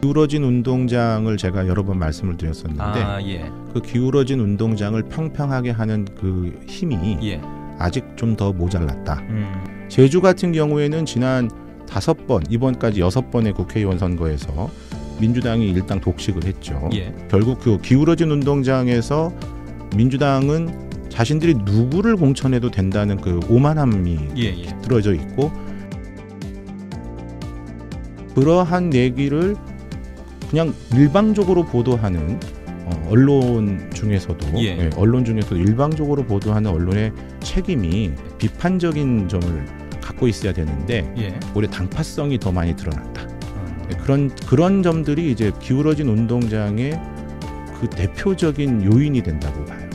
기울어진 운동장을 제가 여러 번 말씀을 드렸었는데 아, 예. 그 기울어진 운동장을 평평하게 하는 그 힘이 예. 아직 좀 더 모자랐다. 음. 제주 같은 경우에는 지난 다섯 번 이번까지 여섯 번의 국회의원 선거에서 민주당이 일당 독식을 했죠. 예. 결국 그 기울어진 운동장에서 민주당은 자신들이 누구를 공천해도 된다는 그 오만함이 예, 예. 들어져 있고 그러한 얘기를 그냥 일방적으로 보도하는 어, 언론 중에서도 예. 예, 언론 중에서 일방적으로 보도하는 언론의 책임이 비판적인 점을 갖고 있어야 되는데 예. 오히 당파성이 더 많이 드러났다. 음. 그런 그런 점들이 이제 기울어진 운동장의 그 대표적인 요인이 된다고 봐요.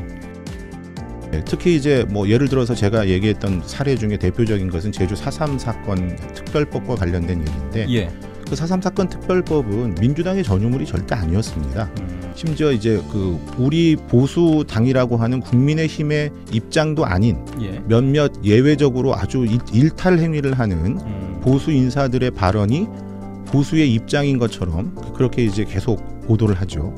네, 특히 이제 뭐 예를 들어서 제가 얘기했던 사례 중에 대표적인 것은 제주 4.3 사건 특별법과 관련된 얘기인데 예. 그4.3 사건 특별법은 민주당의 전유물이 절대 아니었습니다. 음. 심지어 이제 그 우리 보수 당이라고 하는 국민의힘의 입장도 아닌 예. 몇몇 예외적으로 아주 일, 탈 행위를 하는 음. 보수 인사들의 발언이 보수의 입장인 것처럼 그렇게 이제 계속 보도를 하죠.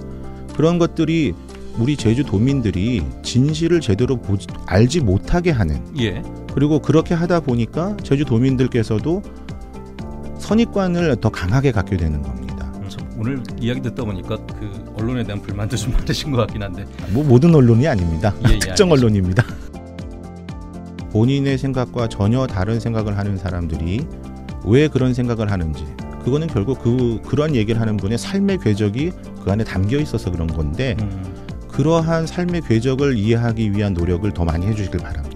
그런 것들이 우리 제주도민들이 진실을 제대로 보지, 알지 못하게 하는 예. 그리고 그렇게 하다 보니까 제주도민들께서도 선입관을 더 강하게 갖게 되는 겁니다. 음. 오늘 이야기 듣다 보니까 그 언론에 대한 불만도 좀 많으신 것 같긴 한데 아, 뭐 모든 언론이 아닙니다. 예, 예, 특정 알겠습니다. 언론입니다. 본인의 생각과 전혀 다른 생각을 하는 사람들이 왜 그런 생각을 하는지 그거는 결국 그 그런 얘기를 하는 분의 삶의 궤적이 그 안에 담겨 있어서 그런 건데 음. 그러한 삶의 궤적을 이해하기 위한 노력을 더 많이 해주시길 바랍니다.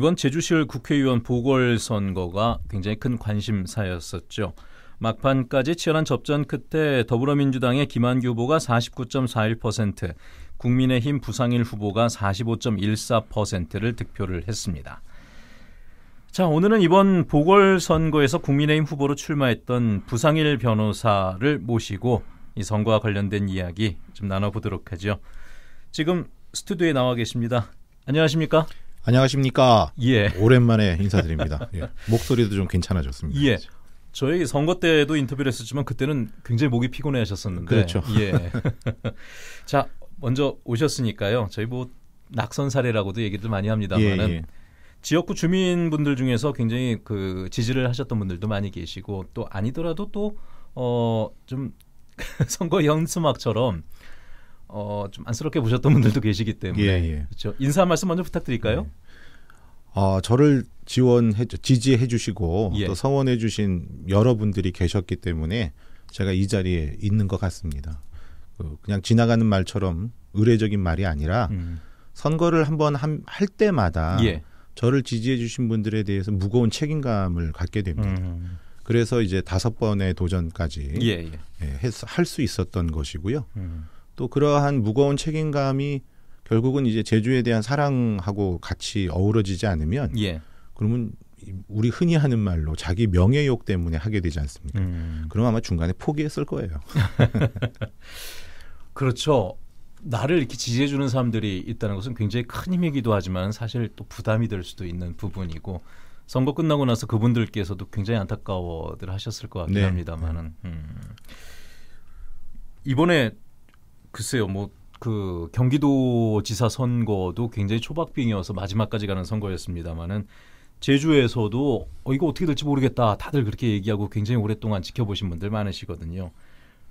이번 제주시를 국회의원 보궐선거가 굉장히 큰 관심사였었죠. 막판까지 치열한 접전 끝에 더불어민주당의 김한규 후보가 49.41%, 국민의힘 부상일 후보가 45.14%를 득표를 했습니다. 자, 오늘은 이번 보궐선거에서 국민의힘 후보로 출마했던 부상일 변호사를 모시고 이 선거와 관련된 이야기 좀 나눠보도록 하죠. 지금 스튜디오에 나와 계십니다. 안녕하십니까? 안녕하십니까. 예. 오랜만에 인사드립니다. 예. 목소리도 좀 괜찮아졌습니다. 예. 저희 선거 때도 인터뷰를 했었지만 그때는 굉장히 목이 피곤해 하셨었는데. 그렇죠. 예. 자, 먼저 오셨으니까요. 저희 뭐 낙선 사례라고도 얘기를 많이 합니다만은 예, 예. 지역구 주민분들 중에서 굉장히 그 지지를 하셨던 분들도 많이 계시고 또 아니더라도 또 어 좀 선거 연수막처럼 어, 좀 안쓰럽게 보셨던 분들도 계시기 때문에 예, 예. 그렇죠. 인사 말씀 먼저 부탁드릴까요? 예. 아, 저를 지원해 지지해 주시고 예. 또 성원해 주신 여러분들이 계셨기 때문에 제가 이 자리에 있는 것 같습니다. 그 그냥 지나가는 말처럼 의례적인 말이 아니라 음. 선거를 한 번 할 때마다 예. 저를 지지해 주신 분들에 대해서 무거운 책임감을 갖게 됩니다. 음. 그래서 이제 다섯 번의 도전까지 예, 예. 예, 할수 있었던 것이고요. 음. 또 그러한 무거운 책임감이 결국은 이제 제주에 대한 사랑하고 같이 어우러지지 않으면 예. 그러면 우리 흔히 하는 말로 자기 명예욕 때문에 하게 되지 않습니까? 음. 그럼 아마 중간에 포기했을 거예요. 그렇죠. 나를 이렇게 지지해 주는 사람들이 있다는 것은 굉장히 큰 힘이기도 하지만 사실 또 부담이 될 수도 있는 부분이고 선거 끝나고 나서 그분들께서도 굉장히 안타까워들 하셨을 것 같긴 네. 합니다만은 음. 이번에 글쎄요, 뭐. 그 경기도지사 선거도 굉장히 초박빙이어서 마지막까지 가는 선거였습니다만은 제주에서도 어, 이거 어떻게 될지 모르겠다 다들 그렇게 얘기하고 굉장히 오랫동안 지켜보신 분들 많으시거든요.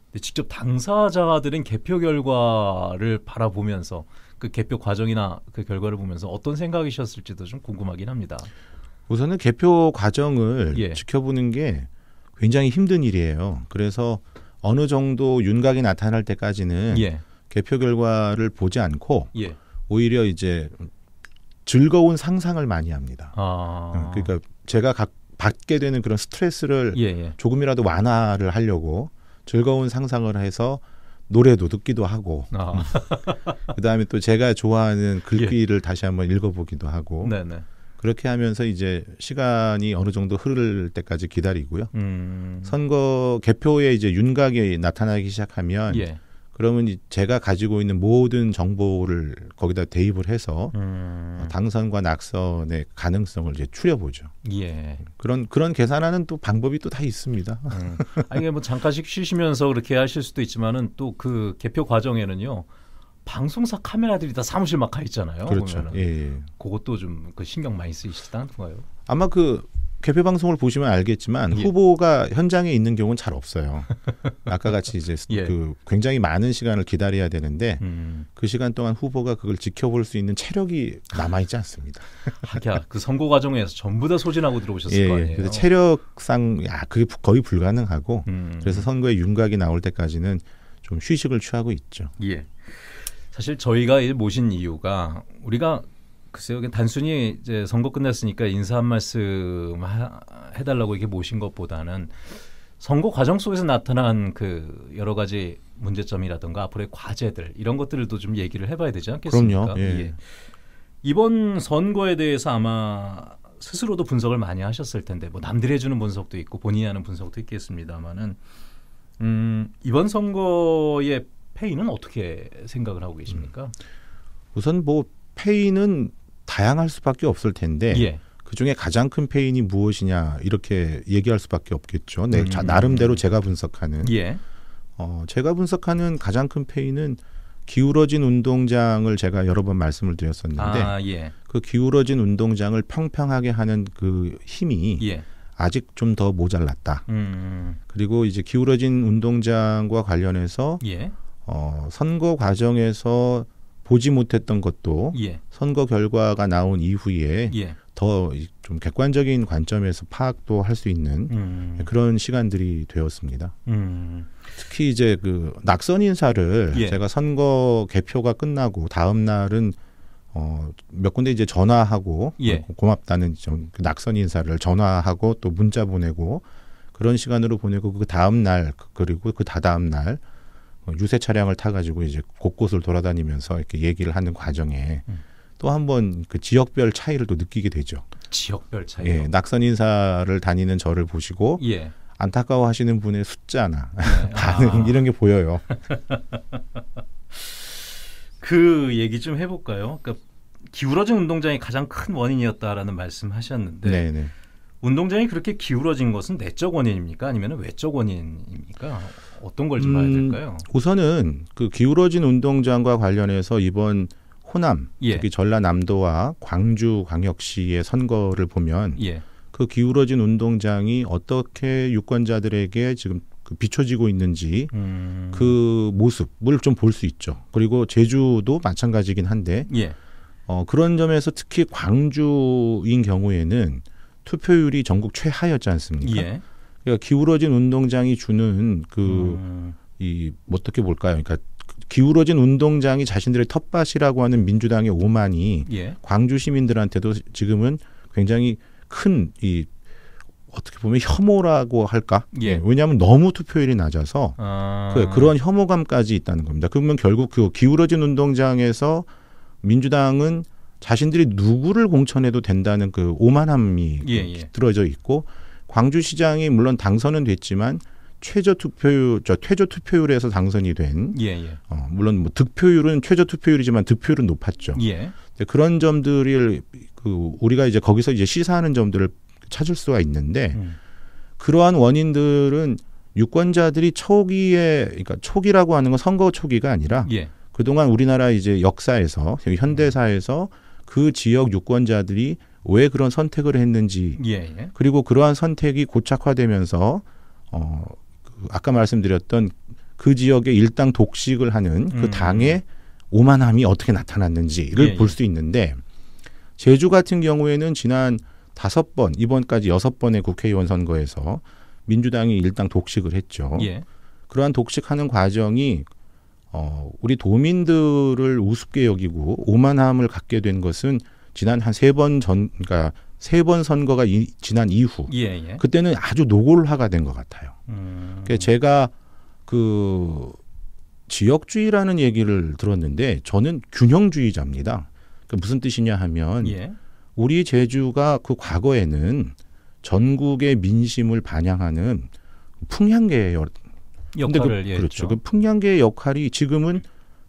근데 직접 당사자들은 개표 결과를 바라보면서 그 개표 과정이나 그 결과를 보면서 어떤 생각이셨을지도 좀 궁금하긴 합니다. 우선은 개표 과정을 예. 지켜보는 게 굉장히 힘든 일이에요. 그래서 어느 정도 윤곽이 나타날 때까지는 예. 개표 결과를 보지 않고 예. 오히려 이제 즐거운 상상을 많이 합니다. 아. 음, 그러니까 제가 각, 받게 되는 그런 스트레스를 예예. 예. 조금이라도 완화를 하려고 즐거운 상상을 해서 노래도 듣기도 하고 아. 음. 그다음에 또 제가 좋아하는 예. 글귀를 예. 다시 한번 읽어보기도 하고 네네. 그렇게 하면서 이제 시간이 어느 정도 흐를 때까지 기다리고요. 음. 선거 개표에 이제 윤곽이 나타나기 시작하면 예. 그러면 제가 가지고 있는 모든 정보를 거기다 대입을 해서 음. 어, 당선과 낙선의 가능성을 이제 추려보죠. 예. 그런 그런 계산하는 또 방법이 또 다 있습니다. 음. 아니 뭐 잠깐씩 쉬시면서 그렇게 하실 수도 있지만은 또 그 개표 과정에는요. 방송사 카메라들이 다 사무실 막 가 있잖아요. 그렇죠. 보 예, 예. 그것도 좀 그 신경 많이 쓰시다는 거예요. 아마 그 개표 방송을 보시면 알겠지만 예. 후보가 현장에 있는 경우는 잘 없어요. 아까 같이 이제 예. 그 굉장히 많은 시간을 기다려야 되는데 음. 그 시간 동안 후보가 그걸 지켜볼 수 있는 체력이 남아 있지 않습니다. 하기야 그 선거 과정에서 전부 다 소진하고 들어오셨을 예, 예. 거 아니에요. 그래서 체력상 야 아, 그게 거의 불가능하고 음. 그래서 선거에 윤곽이 나올 때까지는 좀 휴식을 취하고 있죠. 예. 사실 저희가 모신 이유가 우리가 글쎄요, 단순히 이제 선거 끝났으니까 인사 한 말씀 하, 해달라고 이렇게 모신 것보다는 선거 과정 속에서 나타난 그 여러 가지 문제점이라든가 앞으로의 과제들 이런 것들도 좀 얘기를 해봐야 되지 않겠습니까? 그럼요. 예. 예. 이번 선거에 대해서 아마 스스로도 분석을 많이 하셨을 텐데 뭐 남들이 해주는 분석도 있고 본인이 하는 분석도 있겠습니다만은 음, 이번 선거에 페이는 어떻게 생각을 하고 계십니까? 음. 우선 뭐 페이는 다양할 수밖에 없을 텐데 예. 그 중에 가장 큰 페인이 무엇이냐 이렇게 얘기할 수밖에 없겠죠. 네, 음. 자, 나름대로 제가 분석하는. 예. 어, 제가 분석하는 가장 큰 페인은 기울어진 운동장을 제가 여러 번 말씀을 드렸었는데 아, 예. 그 기울어진 운동장을 평평하게 하는 그 힘이 예. 아직 좀 더 모자랐다. 음, 음. 그리고 이제 기울어진 운동장과 관련해서 예. 어, 선거 과정에서 보지 못했던 것도 예. 선거 결과가 나온 이후에 예. 더좀 객관적인 관점에서 파악도 할 수 있는 음. 그런 시간들이 되었습니다. 음. 특히 이제 그 낙선 인사를 예. 제가 선거 개표가 끝나고 다음 날은 어, 몇 군데 이제 전화하고 예. 고맙다는 좀 그 낙선 인사를 전화하고 또 문자 보내고 그런 시간으로 보내고 그 다음 날 그, 그리고 그 다다음 날 어, 유세 차량을 타가지고 이제 곳곳을 돌아다니면서 이렇게 얘기를 하는 과정에 음. 또한 번 그 지역별 차이를 또 느끼게 되죠. 지역별 차이. 예, 낙선 인사를 다니는 저를 보시고 예. 안타까워하시는 분의 숫자나 네. 반응 아. 이런 게 보여요. 그 얘기 좀 해볼까요? 그러니까 기울어진 운동장이 가장 큰 원인이었다라는 말씀하셨는데 네네. 네. 운동장이 그렇게 기울어진 것은 내적 원인입니까? 아니면 외적 원인입니까? 어떤 걸좀 음, 봐야 될까요? 우선은 그 기울어진 운동장과 관련해서 이번 호남 예. 특히 전라남도와 광주 광역시의 선거를 보면 예. 그 기울어진 운동장이 어떻게 유권자들에게 지금 그 비춰지고 있는지 음. 그 모습을 좀 볼 수 있죠. 그리고 제주도 마찬가지긴 한데 예. 어, 그런 점에서 특히 광주인 경우에는 투표율이 전국 최하였지 않습니까? 예. 그러니까 기울어진 운동장이 주는 그이 음. 어떻게 볼까요? 그러니까 기울어진 운동장이 자신들의 텃밭이라고 하는 민주당의 오만이 예. 광주 시민들한테도 지금은 굉장히 큰 이 어떻게 보면 혐오라고 할까? 예. 예. 왜냐하면 너무 투표율이 낮아서 아. 그, 그런 혐오감까지 있다는 겁니다. 그러면 결국 그 기울어진 운동장에서 민주당은 자신들이 누구를 공천해도 된다는 그 오만함이 예, 예. 들어져 있고 광주시장이 물론 당선은 됐지만 최저 투표율, 저 최저 투표율에서 당선이 된, 예, 예. 어, 물론 뭐 득표율은 최저 투표율이지만 득표율은 높았죠. 예. 그런 점들을 그 우리가 이제 거기서 이제 시사하는 점들을 찾을 수가 있는데 음. 그러한 원인들은 유권자들이 초기에 그러니까 초기라고 하는 건 선거 초기가 아니라 예. 그동안 우리나라 이제 역사에서 현대사에서 그 지역 유권자들이 왜 그런 선택을 했는지 예, 예. 그리고 그러한 선택이 고착화되면서 어, 그 아까 말씀드렸던 그 지역의 일당 독식을 하는 그 음. 당의 오만함이 어떻게 나타났는지를 예, 예. 볼수 있는데 제주 같은 경우에는 지난 다섯 번 이번까지 여섯 번의 국회의원 선거에서 민주당이 일당 독식을 했죠. 예. 그러한 독식하는 과정이 어, 우리 도민들을 우습게 여기고 오만함을 갖게 된 것은 지난 한 세 번 전, 그러니까 세 번 선거가 이, 지난 이후 예, 예. 그때는 아주 노골화가 된 것 같아요. 음. 그 제가 그 지역주의라는 얘기를 들었는데 저는 균형주의자입니다. 그 무슨 뜻이냐 하면 예. 우리 제주가 그 과거에는 전국의 민심을 반영하는 풍향계 그 역할을 그, 그렇죠. 그 풍향계의 역할이 지금은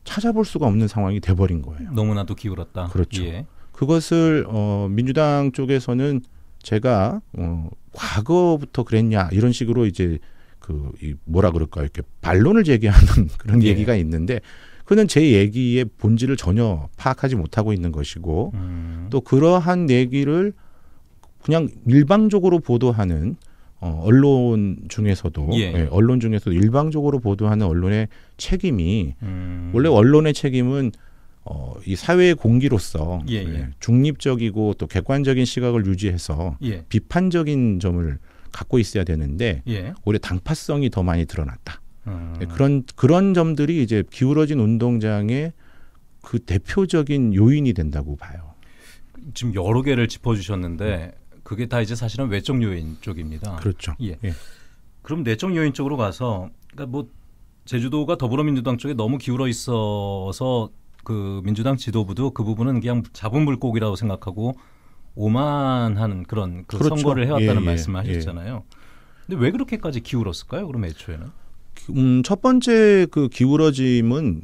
찾아볼 수가 없는 상황이 돼버린 거예요. 너무나도 기울었다. 그렇죠. 예. 그것을 어, 민주당 쪽에서는 제가 어, 과거부터 그랬냐 이런 식으로 이제 그이 뭐라 그럴까 이렇게 반론을 제기하는 그런 예. 얘기가 있는데 그는 제 얘기의 본질을 전혀 파악하지 못하고 있는 것이고 음. 또 그러한 얘기를 그냥 일방적으로 보도하는 어, 언론 중에서도 예. 예, 언론 중에서도 일방적으로 보도하는 언론의 책임이 음. 원래 언론의 책임은 어, 이 사회의 공기로서 예, 예, 예. 중립적이고 또 객관적인 시각을 유지해서 예. 비판적인 점을 갖고 있어야 되는데 예. 올해 당파성이 더 많이 드러났다. 음. 그런 그런 점들이 이제 기울어진 운동장의 그 대표적인 요인이 된다고 봐요. 지금 여러 개를 짚어주셨는데 그게 다 이제 사실은 외적 요인 쪽입니다. 그렇죠. 예. 그럼 내적 요인 쪽으로 가서 그러니까 뭐 제주도가 더불어민주당 쪽에 너무 기울어 있어서 그 민주당 지도부도 그 부분은 그냥 잡은 물고기라고 생각하고 오만하는 그런 그 그렇죠. 선거를 해왔다는 예, 예 말씀을 예. 하셨잖아요. 예. 근데 왜 그렇게까지 기울었을까요? 그럼 애초에는? 음, 첫 번째 그 기울어짐은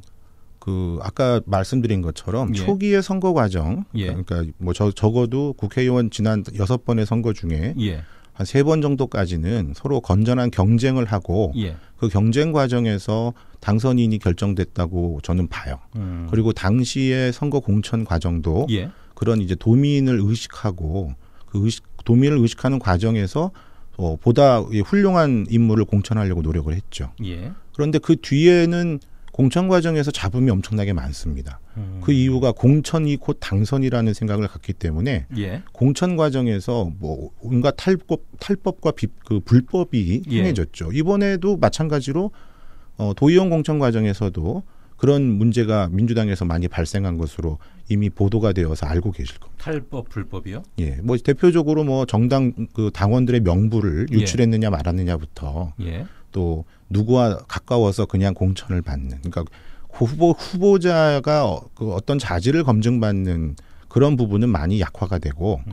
그 아까 말씀드린 것처럼 예. 초기의 선거 과정 예. 그러니까 뭐 저, 적어도 국회의원 지난 여섯 번의 선거 중에 예. 한세번 정도까지는 서로 건전한 경쟁을 하고 예. 그 경쟁 과정에서 당선인이 결정됐다고 저는 봐요. 음. 그리고 당시의 선거 공천 과정도 예. 그런 이제 도민을 의식하고 그 의식, 도민을 의식하는 과정에서 어, 보다 훌륭한 인물을 공천하려고 노력을 했죠. 예. 그런데 그 뒤에는 공천 과정에서 잡음이 엄청나게 많습니다. 음. 그 이유가 공천이 곧 당선이라는 생각을 갖기 때문에 예. 공천 과정에서 뭐 온갖 탈법, 탈법과 비, 그 불법이 예. 행해졌죠. 예. 이번에도 마찬가지로 어, 도의원 공천 과정에서도 그런 문제가 민주당에서 많이 발생한 것으로 이미 보도가 되어서 알고 계실 겁니다. 탈법 불법이요? 예, 뭐 대표적으로 뭐 정당 그 당원들의 명부를 예. 유출했느냐 말았느냐부터 예. 또 누구와 가까워서 그냥 공천을 받는 그러니까 그 후보 후보자가 어, 그 어떤 자질을 검증받는 그런 부분은 많이 약화가 되고 음.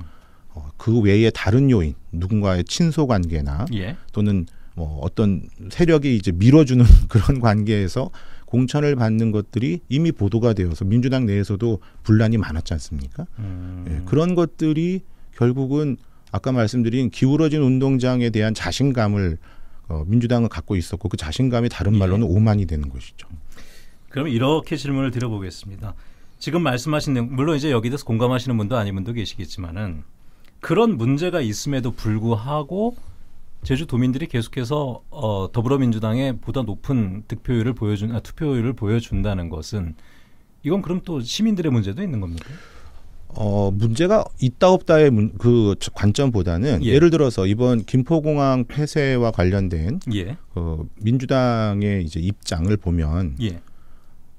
어, 그 외에 다른 요인 누군가의 친소 관계나 예. 또는 뭐 어떤 세력이 이제 밀어주는 그런 관계에서 공천을 받는 것들이 이미 보도가 되어서 민주당 내에서도 분란이 많았지 않습니까? 음. 예, 그런 것들이 결국은 아까 말씀드린 기울어진 운동장에 대한 자신감을 어, 민주당은 갖고 있었고 그 자신감이 다른 말로는 예. 오만이 되는 것이죠. 그럼 이렇게 질문을 드려보겠습니다. 지금 말씀하신 내 물론 이제 여기 서 공감하시는 분도 아닌 분도 계시겠지만은 그런 문제가 있음에도 불구하고 제주도민들이 계속해서 어, 더불어민주당에 보다 높은 득표율을 보여준 아, 투표율을 보여준다는 것은 이건 그럼 또 시민들의 문제도 있는 겁니까? 어, 문제가 있다 없다의 문, 그 관점보다는 예. 를 들어서 이번 김포공항 폐쇄와 관련된 예. 어, 민주당의 이제 입장을 보면 예.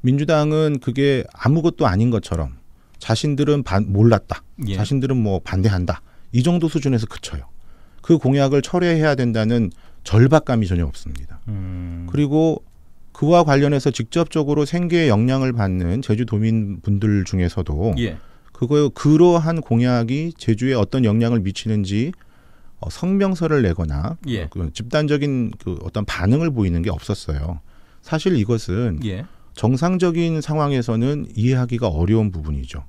민주당은 그게 아무것도 아닌 것처럼 자신들은 반, 몰랐다. 예. 자신들은 뭐 반대한다. 이 정도 수준에서 그쳐요. 그 공약을 철회해야 된다는 절박감이 전혀 없습니다. 음. 그리고 그와 관련해서 직접적으로 생계에 영향을 받는 제주도민 분들 중에서도 예. 그거에 그러한 공약이 제주에 어떤 영향을 미치는지 어, 성명서를 내거나 예. 어, 그 집단적인 그 어떤 반응을 보이는 게 없었어요. 사실 이것은 예. 정상적인 상황에서는 이해하기가 어려운 부분이죠.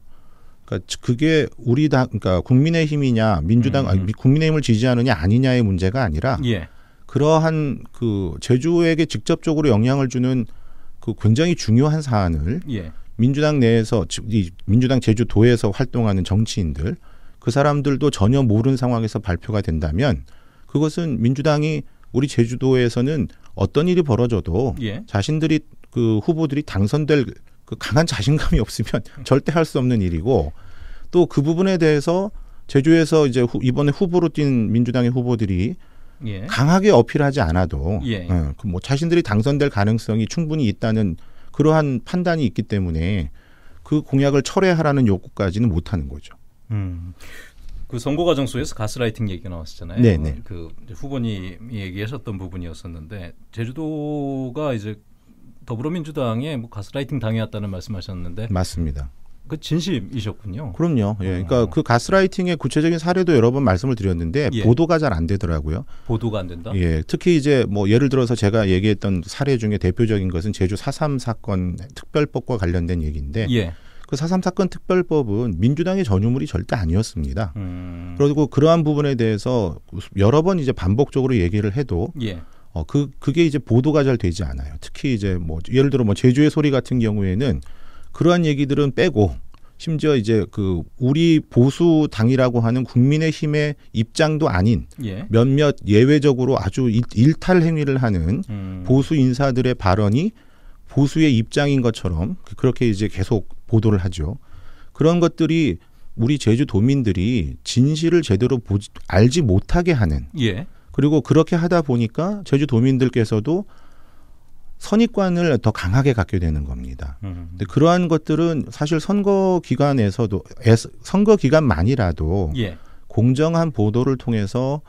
그러니까 그게 우리 당, 그러니까 국민의힘이냐 민주당, 음. 아니, 음. 국민의힘을 지지하느냐 아니냐의 문제가 아니라 예. 그러한 그 제주에게 직접적으로 영향을 주는 그 굉장히 중요한 사안을 예. 민주당 내에서 민주당 제주도에서 활동하는 정치인들 그 사람들도 전혀 모르는 상황에서 발표가 된다면 그것은 민주당이 우리 제주도에서는 어떤 일이 벌어져도 예. 자신들이 그 후보들이 당선될 그 강한 자신감이 없으면 절대 할 수 없는 일이고 또 그 부분에 대해서 제주에서 이제 후, 이번에 후보로 뛴 민주당의 후보들이 예. 강하게 어필하지 않아도 예. 어, 그 뭐 자신들이 당선될 가능성이 충분히 있다는 그러한 판단이 있기 때문에 그 공약을 철회하라는 요구까지는 못하는 거죠. 음. 그 선거 과정 속에서 가스라이팅 얘기가 나왔었잖아요. 네네. 네. 그 후보님이 얘기하셨던 부분이었었는데 제주도가 이제 더불어민주당에 뭐 가스라이팅 당해왔다는 말씀하셨는데 맞습니다. 그 진심이셨군요. 그럼요. 예. 그러니까 어. 그 가스라이팅의 구체적인 사례도 여러 번 말씀을 드렸는데 예. 보도가 잘 안 되더라고요. 보도가 안 된다? 예. 특히 이제 뭐 예를 들어서 제가 얘기했던 사례 중에 대표적인 것은 제주 4.3 사건 특별법과 관련된 얘기인데 예. 그 4.3 사건 특별법은 민주당의 전유물이 절대 아니었습니다. 음. 그리고 그러한 부분에 대해서 여러 번 이제 반복적으로 얘기를 해도 예. 어, 그, 그게 이제 보도가 잘 되지 않아요. 특히 이제 뭐 예를 들어 뭐 제주의 소리 같은 경우에는 그러한 얘기들은 빼고 심지어 이제 그 우리 보수 당이라고 하는 국민의힘의 입장도 아닌 예. 몇몇 예외적으로 아주 일, 탈 행위를 하는 음. 보수 인사들의 발언이 보수의 입장인 것처럼 그렇게 이제 계속 보도를 하죠. 그런 것들이 우리 제주도민들이 진실을 제대로 보지, 알지 못하게 하는 예. 그리고 그렇게 하다 보니까 제주도민들께서도 선입관을 더 강하게 갖게 되는 겁니다. 음. 근데 그러한 것들은 사실 선거 기간에서도 선거 기간만이라도 예. 공정한 보도를 통해서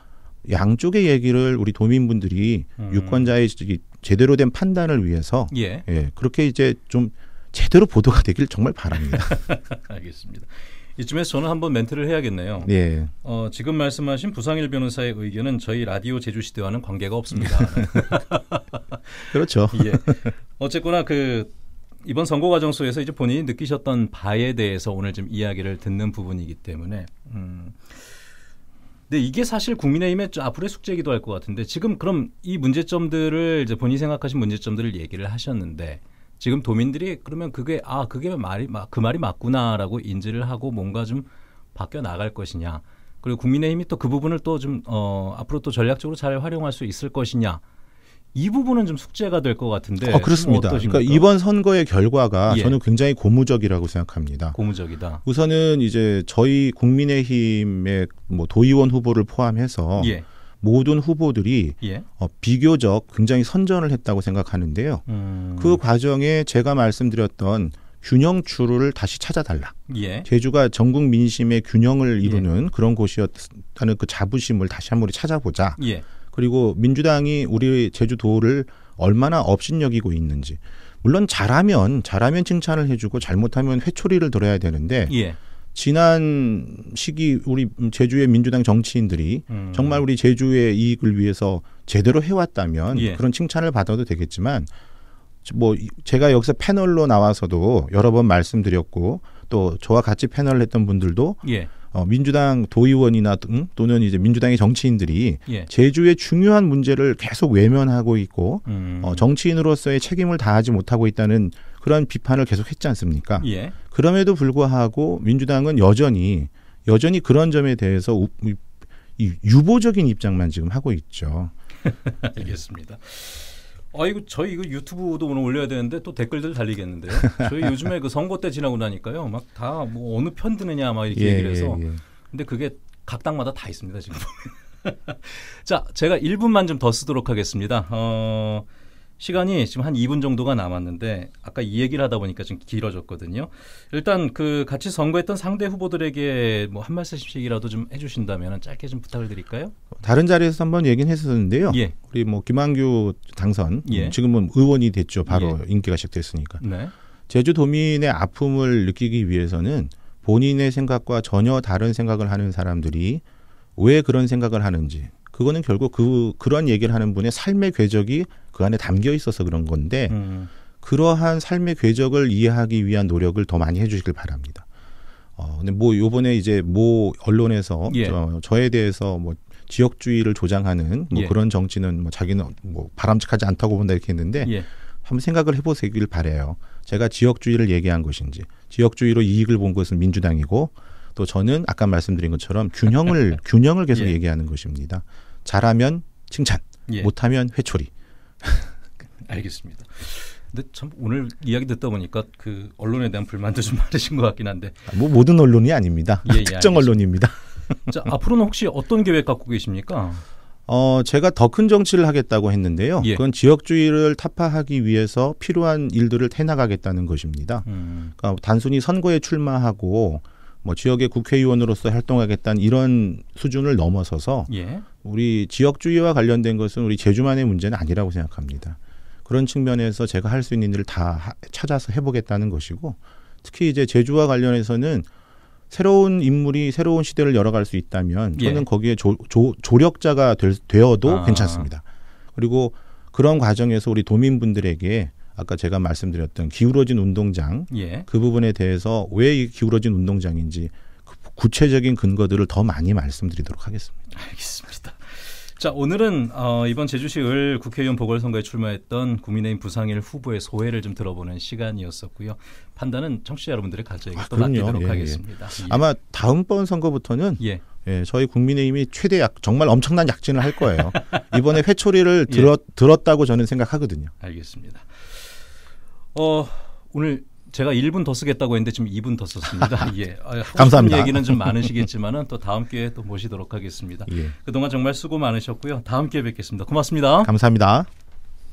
양쪽의 얘기를 우리 도민분들이 음. 유권자의 제대로 된 판단을 위해서 예. 예, 그렇게 이제 좀 제대로 보도가 되길 정말 바랍니다. 알겠습니다. 이쯤에 저는 한번 멘트를 해야겠네요. 예. 어, 지금 말씀하신 부상일 변호사의 의견은 저희 라디오 제주시대와는 관계가 없습니다. 그렇죠. 예. 어쨌거나 그 이번 선거 과정 속에서 이제 본인이 느끼셨던 바에 대해서 오늘 좀 이야기를 듣는 부분이기 때문에 음. 근데 이게 사실 국민의힘의 앞으로의 숙제이기도 할 것 같은데 지금 그럼 이 문제점들을 이제 본인이 생각하신 문제점들을 얘기를 하셨는데 지금 도민들이 그러면 그게 아 그게 말이 그 말이 맞구나라고 인지를 하고 뭔가 좀 바뀌어 나갈 것이냐 그리고 국민의힘이 또 그 부분을 또 좀 어, 앞으로 또 전략적으로 잘 활용할 수 있을 것이냐 이 부분은 좀 숙제가 될 것 같은데. 어, 그렇습니다. 그러니까 이번 선거의 결과가 예. 저는 굉장히 고무적이라고 생각합니다. 고무적이다. 우선은 이제 저희 국민의힘의 뭐 도의원 후보를 포함해서 예. 모든 후보들이 예. 어, 비교적 굉장히 선전을 했다고 생각하는데요. 음. 그 과정에 제가 말씀드렸던 균형 추를 다시 찾아달라. 예. 제주가 전국 민심의 균형을 이루는 예. 그런 곳이었다는 그 자부심을 다시 한번 찾아보자. 예. 그리고 민주당이 우리 제주도를 얼마나 업신여기고 있는지 물론 잘하면 잘하면 칭찬을 해주고 잘못하면 회초리를 들어야 되는데 예. 지난 시기 우리 제주의 민주당 정치인들이 음. 정말 우리 제주의 이익을 위해서 제대로 해왔다면 예. 그런 칭찬을 받아도 되겠지만 뭐 제가 여기서 패널로 나와서도 여러 번 말씀드렸고 또 저와 같이 패널을 했던 분들도 예. 어, 민주당 도의원이나 등 또는 이제 민주당의 정치인들이 예. 제주의 중요한 문제를 계속 외면하고 있고 음. 어, 정치인으로서의 책임을 다하지 못하고 있다는 그런 비판을 계속 했지 않습니까? 예. 그럼에도 불구하고 민주당은 여전히 여전히 그런 점에 대해서 우, 이, 유보적인 입장만 지금 하고 있죠. 알겠습니다. 아 이거 저희 이거 유튜브도 오늘 올려야 되는데 또 댓글들 달리겠는데요. 저희 요즘에 그 선거 때 지나고 나니까요, 막 다 뭐 어느 편 드느냐 막 이렇게 예, 얘기를 해서 예, 예. 근데 그게 각 당마다 다 있습니다 지금. 자, 제가 1분만 좀 더 쓰도록 하겠습니다. 어, 시간이 지금 한 2분 정도가 남았는데 아까 이 얘기를 하다 보니까 좀 길어졌거든요. 일단 그 같이 선거했던 상대 후보들에게 뭐 한 말씀씩이라도 좀 해주신다면 짧게 좀 부탁을 드릴까요? 다른 자리에서 한번 얘기는 했었는데요. 예. 우리 뭐 김한규 당선 예. 지금은 의원이 됐죠. 바로 예. 인기가 시작됐으니까. 네. 제주도민의 아픔을 느끼기 위해서는 본인의 생각과 전혀 다른 생각을 하는 사람들이 왜 그런 생각을 하는지 그거는 결국 그 그런 얘기를 하는 분의 삶의 궤적이 그 안에 담겨 있어서 그런 건데 음. 그러한 삶의 궤적을 이해하기 위한 노력을 더 많이 해주시길 바랍니다. 어, 근데 뭐 요번에 이제 뭐 언론에서 예. 저, 저에 대해서 뭐 지역주의를 조장하는 뭐 예. 그런 정치는 뭐 자기는 뭐 바람직하지 않다고 본다 이렇게 했는데 예. 한번 생각을 해보시길 바래요. 제가 지역주의를 얘기한 것인지 지역주의로 이익을 본 것은 민주당이고 또 저는 아까 말씀드린 것처럼 균형을 균형을 계속 예. 얘기하는 것입니다. 잘하면 칭찬, 예. 못하면 회초리. 알겠습니다. 근데 참 오늘 이야기 듣다 보니까 그 언론에 대한 불만도 좀 많으신 것 같긴 한데. 아, 뭐 모든 언론이 아닙니다. 예, 예, 특정 알겠습니다. 언론입니다. 자, 앞으로는 혹시 어떤 계획 갖고 계십니까? 어, 제가 더 큰 정치를 하겠다고 했는데요. 예. 그건 지역주의를 타파하기 위해서 필요한 일들을 해나가겠다는 것입니다. 음. 그러니까 단순히 선거에 출마하고 뭐 지역의 국회의원으로서 활동하겠다는 이런 수준을 넘어서서 예. 우리 지역주의와 관련된 것은 우리 제주만의 문제는 아니라고 생각합니다. 그런 측면에서 제가 할 수 있는 일을 다 찾아서 해보겠다는 것이고 특히 이제 제주와 관련해서는 새로운 인물이 새로운 시대를 열어갈 수 있다면 예. 저는 예. 거기에 조, 조, 조력자가 될, 되어도 아. 괜찮습니다. 그리고 그런 과정에서 우리 도민분들에게 아까 제가 말씀드렸던 기울어진 운동장 예. 그 부분에 대해서 왜 이 기울어진 운동장인지 구체적인 근거들을 더 많이 말씀드리도록 하겠습니다. 알겠습니다. 자 오늘은 어, 이번 제주시을 국회의원 보궐선거에 출마했던 국민의힘 부상일 후보의 소회를 좀 들어보는 시간이었었고요. 판단은 청취자 여러분들의 가져에게 아, 또 맡기도록 예, 예, 하겠습니다. 예. 아마 다음번 선거부터는 예. 예, 저희 국민의힘이 최대 약 정말 엄청난 약진을 할 거예요. 이번에 회초리를 들었, 예. 들었다고 저는 생각하거든요. 알겠습니다. 어, 오늘 제가 1분 더 쓰겠다고 했는데 지금 2분 더 썼습니다. 예. 아, 감사합니다. 얘기는 좀 많으시겠지만은 또 다음 기회에 또 모시도록 하겠습니다. 예. 그동안 정말 수고 많으셨고요. 다음 기회에 뵙겠습니다. 고맙습니다. 감사합니다.